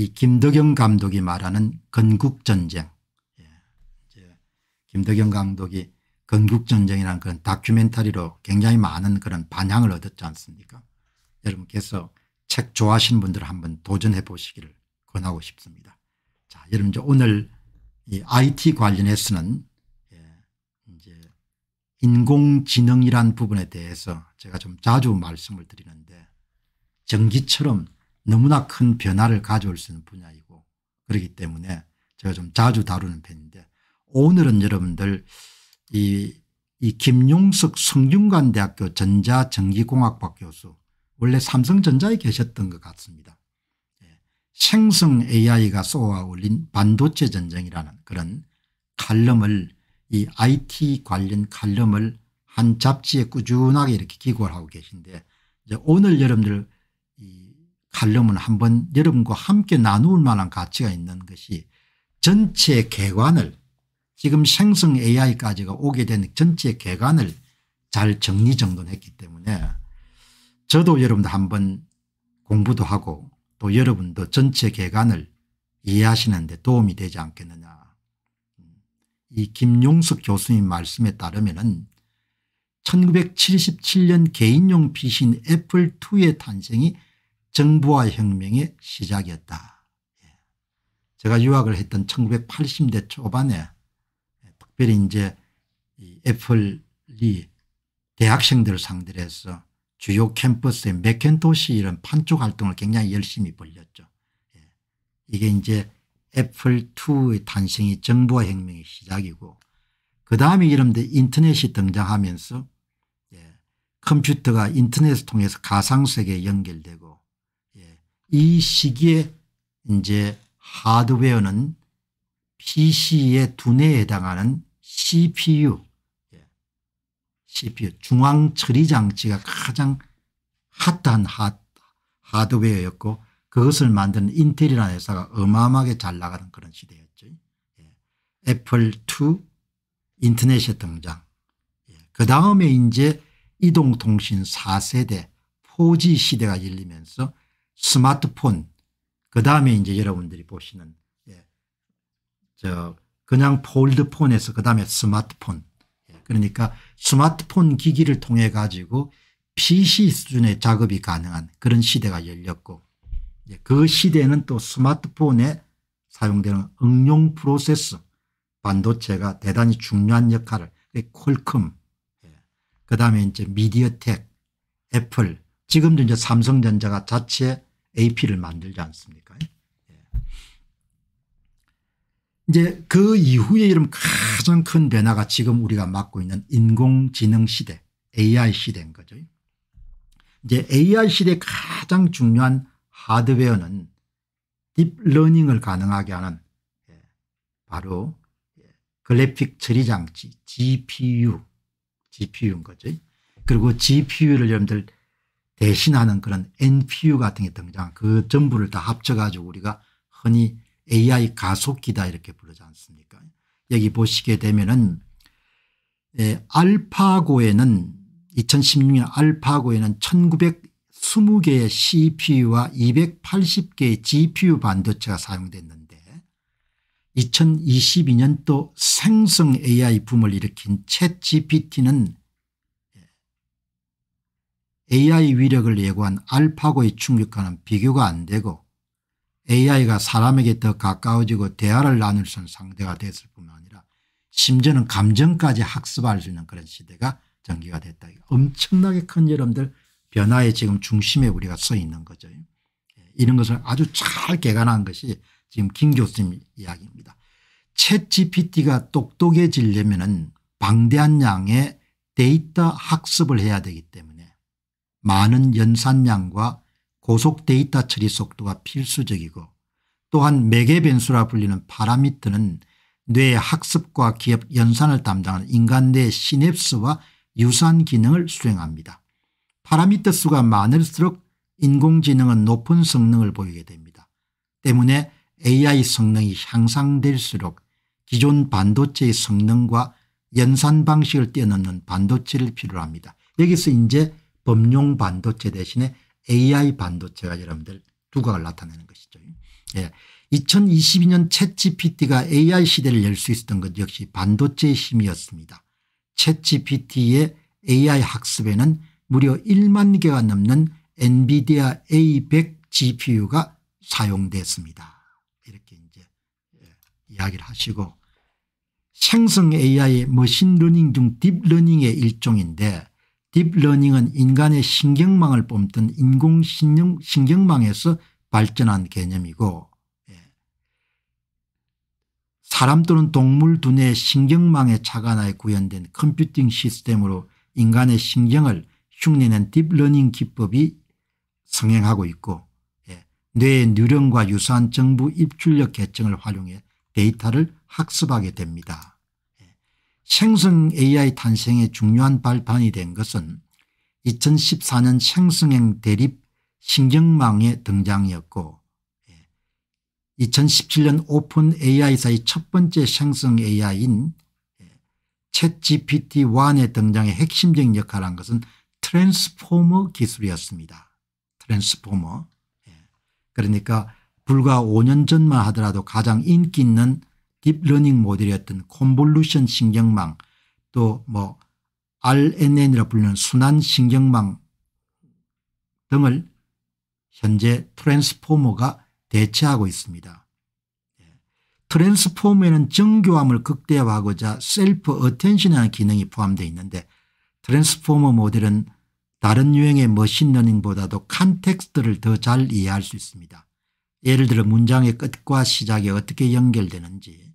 이 김덕영 감독이 말하는 건국전쟁. 예, 김덕영 감독이 건국전쟁이라는 그런 다큐멘터리로 굉장히 많은 그런 반향을 얻었지 않습니까 여러분께서 책 좋아하시는 분들 한번 도전해 보시기를 권하고 싶습니다. 자, 여러분 이제 오늘 이 IT 관련해서는 예, 이제 인공지능이란 부분에 대해서 제가 좀 자주 말씀을 드리는데 전기처럼 너무나 큰 변화를 가져올 수 있는 분야이고 그렇기 때문에 제가 좀 자주 다루는 편인데 오늘은 여러분들 이, 이 김용석 성균관대학교 전자전기공학과 교수 원래 삼성전자에 계셨던 것 같습니다. 예, 생성 AI가 쏘아올린 반도체 전쟁이라는 그런 칼럼을 이 IT 관련 칼럼을 한 잡지에 꾸준하게 이렇게 기고를 하고 계신데 이제 오늘 여러분들 하려면 한번 여러분과 함께 나누을 만한 가치가 있는 것이 전체 개관을 지금 생성 AI까지가 오게 된 전체 개관을 잘 정리정돈했기 때문에 저도 여러분도 한번 공부도 하고 또 여러분도 전체 개관을 이해하시는데 도움이 되지 않겠느냐. 이김용석 교수님 말씀에 따르면 은 1977년 개인용 피신 애플2의 탄생이 정부와 혁명의 시작이었다. 예. 제가 유학을 했던 1980대 초반에 특별히 이제 애플이 대학생들 상대로 해서 주요 캠퍼스의 맥켄토시 이런 판촉 활동을 굉장히 열심히 벌렸죠. 예. 이게 이제 애플2의 탄생이 정부와 혁명의 시작이고 그 다음에 이런데 인터넷이 등장하면서 예, 컴퓨터가 인터넷을 통해서 가상세계에 연결되고 이 시기에 이제 하드웨어는 PC의 두뇌에 해당하는 CPU, 예, CPU 중앙 처리 장치가 가장 핫한 핫, 하드웨어였고 그것을 만드는 인텔이라는 회사가 어마어마하게 잘 나가는 그런 시대였죠. 예, 애플2 인터넷의 등장. 예, 그 다음에 이제 이동통신 4세대 4G 시대가 열리면서 스마트폰, 그 다음에 이제 여러분들이 보시는, 예. 저, 그냥 폴드폰에서 그 다음에 스마트폰. 예. 그러니까 스마트폰 기기를 통해 가지고 PC 수준의 작업이 가능한 그런 시대가 열렸고, 예. 그 시대는 또 스마트폰에 사용되는 응용 프로세스, 반도체가 대단히 중요한 역할을, 콜컴, 예. 그 다음에 이제 미디어텍, 애플, 지금도 이제 삼성전자가 자체 AP를 만들지 않습니까? 예. 이제 그 이후에 이름 가장 큰 변화가 지금 우리가 맡고 있는 인공지능 시대 AI 시대인 거죠. 이제 AI 시대 가장 중요한 하드웨어는 딥러닝을 가능하게 하는 예, 바로 예, 글래픽 처리 장치 GPU, GPU인 거죠. 그리고 GPU를 여러분들 대신하는 그런 NPU 같은 게 등장 그 전부를 다 합쳐가지고 우리가 흔히 AI 가속기다 이렇게 부르지 않습니까 여기 보시게 되면은 예, 알파고에는 2016년 알파고에는 1920개의 CPU와 280개의 GPU 반도체가 사용됐는데 2022년 또 생성 AI 붐을 일으킨 챗 GPT는 AI 위력을 예고한 알파고의 충격과는 비교가 안 되고 AI가 사람에게 더 가까워지고 대화를 나눌 수 있는 상대가 됐을 뿐만 아니라 심지어는 감정까지 학습할 수 있는 그런 시대가 전개가 됐다. 엄청나게 큰 여러분들 변화의 지금 중심에 우리가 서 있는 거죠. 예, 이런 것을 아주 잘 개간한 것이 지금 김 교수님 이야기입니다. 챗 GPT가 똑똑해지려면 방대한 양의 데이터 학습을 해야 되기 때문에 많은 연산량과 고속 데이터 처리 속도가 필수적이고 또한 매개 변수라 불리는 파라미터는 뇌의 학습과 기업 연산을 담당하는 인간 뇌의 시냅스와 유사한 기능을 수행합니다. 파라미터 수가 많을수록 인공지능은 높은 성능을 보이게 됩니다. 때문에 AI 성능이 향상될수록 기존 반도체의 성능과 연산 방식을 뛰어넘는 반도체를 필요로 합니다. 여기서 이제 범용 반도체 대신에 AI 반도체가 여러분들 두각을 나타내는 것이죠. 예. 2022년 챗GPT가 AI 시대를 열 수 있었던 것 역시 반도체의 힘이었습니다. 챗GPT의 AI 학습에는 무려 1만 개가 넘는 엔비디아 A100 GPU가 사용됐습니다. 이렇게 이제 예, 이야기를 하시고 생성 AI 머신러닝 중 딥러닝의 일종인데 딥러닝은 인간의 신경망을 뽑던 인공신경망에서 발전한 개념이고 예. 사람 또는 동물 두뇌의 신경망에 착안하여 구현된 컴퓨팅 시스템으로 인간의 신경을 흉내낸 딥러닝 기법이 성행하고 있고 예. 뇌의 뉴런과 유사한 정부 입출력 계층을 활용해 데이터를 학습하게 됩니다. 생성 AI 탄생의 중요한 발판이 된 것은 2014년 생성형 대립 신경망의 등장이었고 2017년 예, 오픈 AI사의 첫 번째 생성 AI인 예, 챗 GPT-1의 등장의 핵심적인 역할을 한 것은 트랜스포머 기술이었습니다. 트랜스포머. 예, 그러니까 불과 5년 전만 하더라도 가장 인기 있는 딥러닝 모델이었던 콤볼루션 신경망 또 뭐 RNN이라 불리는 순환 신경망 등을 현재 트랜스포머가 대체하고 있습니다. 예. 트랜스포머에는 정교함을 극대화하고자 셀프 어텐션이라는 기능이 포함되어 있는데 트랜스포머 모델은 다른 유형의 머신러닝보다도 칸텍스트를더 잘 이해할 수 있습니다. 예를 들어 문장의 끝과 시작이 어떻게 연결되는지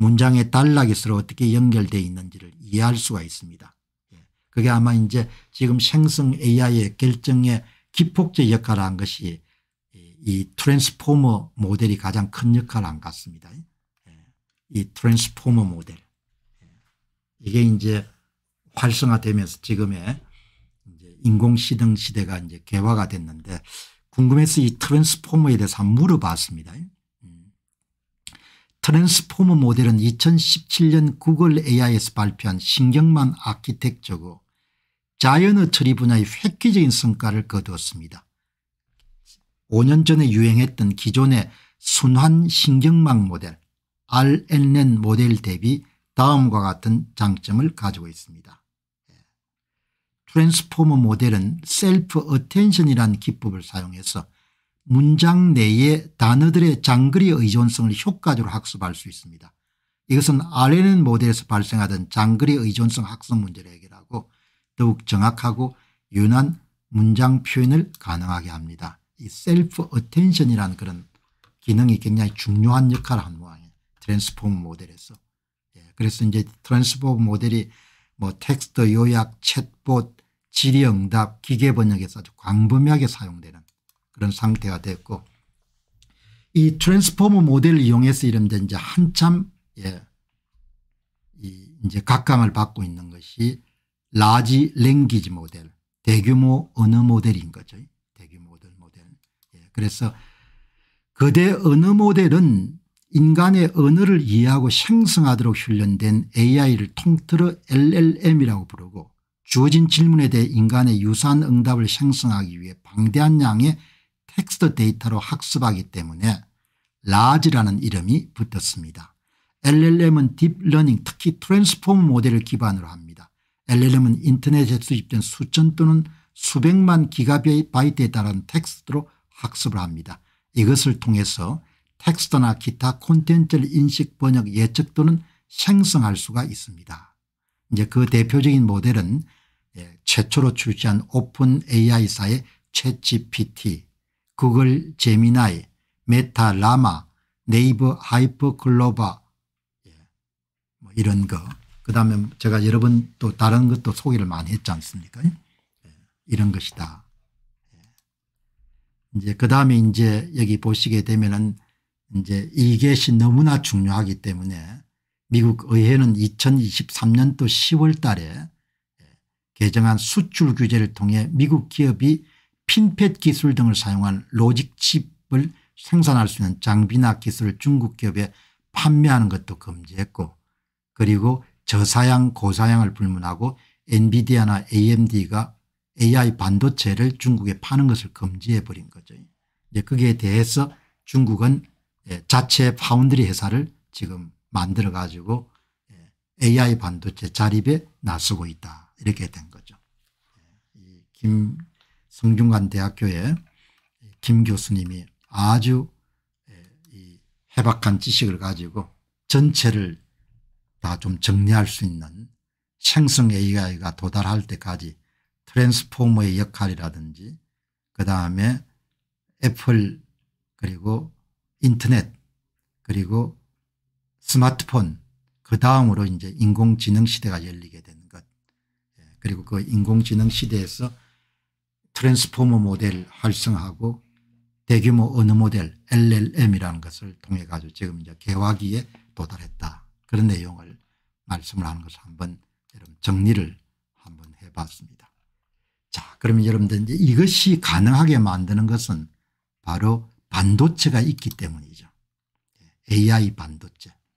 문장의 단락이 서로 어떻게 연결되어 있는지를 이해할 수가 있습니다. 예. 그게 아마 이제 지금 생성 AI의 결정의 기폭제 역할을 한 것이 이 트랜스포머 모델이 가장 큰 역할을 한 것 같습니다. 예. 이 트랜스포머 모델. 예. 이게 이제 활성화되면서 지금의 인공시등 시대가 이제 개화가 됐는데 궁금해서 이 트랜스포머에 대해서 한번 물어봤습니다. 트랜스포머 모델은 2017년 구글 AI에서 발표한 신경망 아키텍처고 자연의 처리 분야의 획기적인 성과를 거두었습니다. 5년 전에 유행했던 기존의 순환 신경망 모델 RNN 모델 대비 다음과 같은 장점을 가지고 있습니다. 트랜스포머 모델은 셀프 어텐션이란 기법을 사용해서 문장 내의 단어들의 장거리 의존성을 효과적으로 학습할 수 있습니다. 이것은 RNN 모델에서 발생하던 장거리 의존성 학습 문제를 해결하고 더욱 정확하고 유난 문장 표현을 가능하게 합니다. 이 셀프 어텐션이라는 그런 기능이 굉장히 중요한 역할을 하 모양이에요. 트랜스폼 모델에서. 예, 그래서 이제 트랜스폼 모델이 뭐 텍스트 요약, 챗봇, 질의응답, 기계번역에서 아주 광범위하게 사용되는 그런 상태가 됐고 이 트랜스포머 모델을 이용해서 이름된 이제 한참 예, 이 이제 각광을 받고 있는 것이 라지 랭귀지 모델 대규모 언어 모델인 거죠. 대규모 모델 모델. 예, 그래서 거대 언어 모델은 인간의 언어를 이해하고 생성하도록 훈련된 AI를 통틀어 LLM이라고 부르고 주어진 질문에 대해 인간의 유사한 응답을 생성하기 위해 방대한 양의 텍스트 데이터로 학습하기 때문에 라지라는 이름이 붙었습니다. LLM은 딥러닝 특히 트랜스폼 모델을 기반으로 합니다. LLM은 인터넷에 수집된 수천 또는 수백만 기가바이트에 따른 텍스트로 학습을 합니다. 이것을 통해서 텍스트나 기타 콘텐츠를 인식 번역 예측 또는 생성할 수가 있습니다. 이제 그 대표적인 모델은 예, 최초로 출시한 오픈 AI사의 챗GPT 구글 제미나이, 메타 라마, 네이버 하이퍼글로바뭐 예. 이런 거. 그다음에 제가 여러 번 또 다른 것도 소개를 많이 했지 않습니까? 예. 이런 것이다. 예. 이제 그다음에 이제 여기 보시게 되면은 이제 이것이 너무나 중요하기 때문에 미국 의회는 2023년도 10월 달에 개정한 수출 규제를 통해 미국 기업이 핀펫 기술 등을 사용한 로직 칩을 생산할 수 있는 장비나 기술을 중국 기업에 판매하는 것도 금지했고 그리고 저사양 고사양을 불문하고 엔비디아나 amd가 ai 반도체를 중국에 파는 것을 금지해버린 거죠. 이제 그에 대해서 중국은 예, 자체 파운드리 회사를 지금 만들어 가지고 AI 예, 반도체 자립에 나서고 있다 이렇게 된 거죠. 예, 김 성균관대학교의 김 교수님이 아주 예, 해박한 지식을 가지고 전체를 다 좀 정리할 수 있는 생성 AI가 도달할 때까지 트랜스포머의 역할이라든지 그다음에 애플 그리고 인터넷 그리고 스마트폰 그 다음으로 이제 인공지능 시대가 열리게 되는 것 예, 그리고 그 인공지능 시대에서 트랜스포머 모델 활성화하고 대규모 언어 모델 LLM이라는 것을 통해 가지고 지금 이제 개화기에 도달했다. 그런 내용을 말씀을 하는 것을 한번 여러분 정리를 한번 해봤습니다. 자, 그러면 여러분들 이제 이것이 가능하게 만드는 것은 바로 반도체가 있기 때문이죠. AI 예, 반도체.